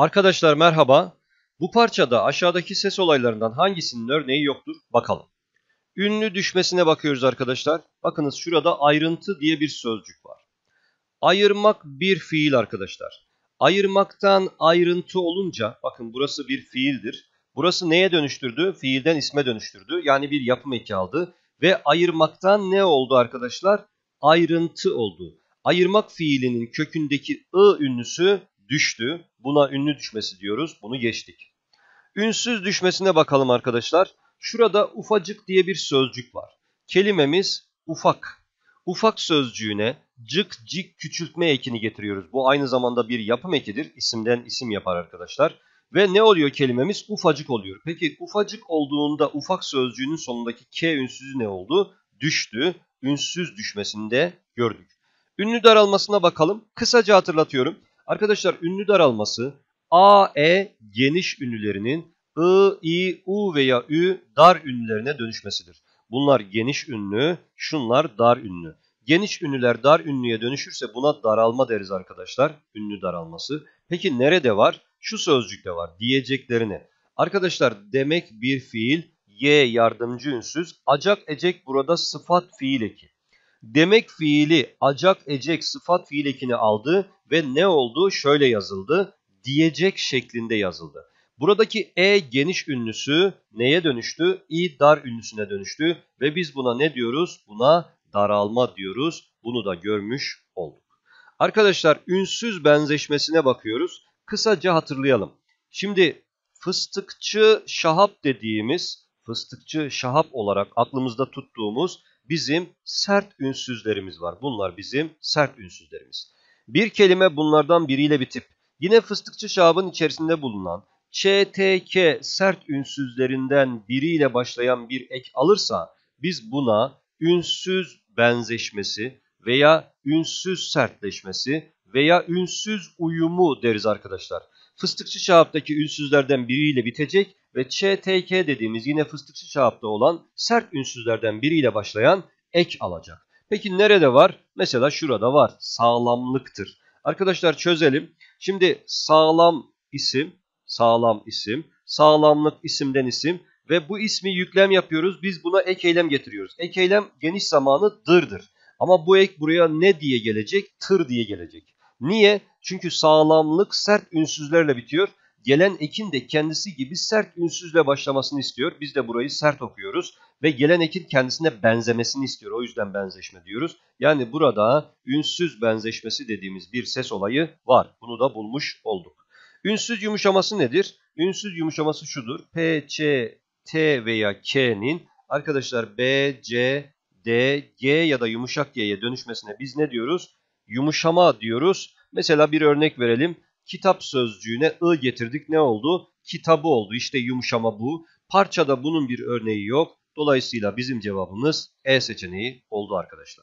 Arkadaşlar merhaba. Bu parçada aşağıdaki ses olaylarından hangisinin örneği yoktur? Bakalım. Ünlü düşmesine bakıyoruz arkadaşlar. Bakınız şurada ayrıntı diye bir sözcük var. Ayırmak bir fiil arkadaşlar. Ayırmaktan ayrıntı olunca bakın burası bir fiildir. Burası neye dönüştürdü? Fiilden isme dönüştürdü. Yani bir yapım eki aldı. Ve ayırmaktan ne oldu arkadaşlar? Ayrıntı oldu. Ayırmak fiilinin kökündeki ı ünlüsü düştü. Buna ünlü düşmesi diyoruz. Bunu geçtik. Ünsüz düşmesine bakalım arkadaşlar. Şurada ufacık diye bir sözcük var. Kelimemiz ufak. Ufak sözcüğüne cık cık küçültme ekini getiriyoruz. Bu aynı zamanda bir yapım ekidir. İsimden isim yapar arkadaşlar. Ve ne oluyor kelimemiz? Ufacık oluyor. Peki ufacık olduğunda ufak sözcüğünün sonundaki k ünsüzü ne oldu? Düştü. Ünsüz düşmesinde gördük. Ünlü daralmasına bakalım. Kısaca hatırlatıyorum. Arkadaşlar ünlü daralması A, E geniş ünlülerinin I, I, U veya Ü dar ünlülerine dönüşmesidir. Bunlar geniş ünlü, şunlar dar ünlü. Geniş ünlüler dar ünlüye dönüşürse buna daralma deriz arkadaşlar. Ünlü daralması. Peki nerede var? Şu sözcükte var. Diyeceklerine. Arkadaşlar demek bir fiil. Y yardımcı ünsüz. Acak ecek burada sıfat fiil eki. Demek fiili acak ecek sıfat fiil ekini aldı ve ne oldu şöyle yazıldı diyecek şeklinde yazıldı. Buradaki e geniş ünlüsü neye dönüştü? i dar ünlüsüne dönüştü ve biz buna ne diyoruz? Buna daralma diyoruz. Bunu da görmüş olduk. Arkadaşlar ünsüz benzeşmesine bakıyoruz. Kısaca hatırlayalım. Şimdi fıstıkçı şahap dediğimiz, fıstıkçı şahap olarak aklımızda tuttuğumuz bizim sert ünsüzlerimiz var. Bunlar bizim sert ünsüzlerimiz. Bir kelime bunlardan biriyle bitip yine fıstıkçı şabın içerisinde bulunan ÇTK sert ünsüzlerinden biriyle başlayan bir ek alırsa biz buna ünsüz benzeşmesi veya ünsüz sertleşmesi veya ünsüz uyumu deriz arkadaşlar. Fıstıkçı şahaptaki ünsüzlerden biriyle bitecek ve ÇTK dediğimiz yine fıstıkçı şahapta olan sert ünsüzlerden biriyle başlayan ek alacak. Peki nerede var? Mesela şurada var. Sağlamlıktır. Arkadaşlar çözelim. Şimdi sağlam isim, sağlam isim, sağlamlık isimden isim ve bu ismi yüklem yapıyoruz. Biz buna ek eylem getiriyoruz. Ek eylem geniş zamanı dırdır. Ama bu ek buraya ne diye gelecek? Tır diye gelecek. Niye? Çünkü sağlamlık sert ünsüzlerle bitiyor. Gelen ekin de kendisi gibi sert ünsüzle başlamasını istiyor. Biz de burayı sert okuyoruz ve gelen ekin kendisine benzemesini istiyor. O yüzden benzeşme diyoruz. Yani burada ünsüz benzeşmesi dediğimiz bir ses olayı var. Bunu da bulmuş olduk. Ünsüz yumuşaması nedir? Ünsüz yumuşaması şudur. P, Ç, T veya K'nin arkadaşlar B, C, D, G ya da yumuşak G'ye dönüşmesine biz ne diyoruz? Yumuşama diyoruz. Mesela bir örnek verelim kitap sözcüğüne ı getirdik ne oldu? Kitabı oldu. İşte yumuşama bu. Parçada bunun bir örneği yok. Dolayısıyla bizim cevabımız E seçeneği oldu arkadaşlar.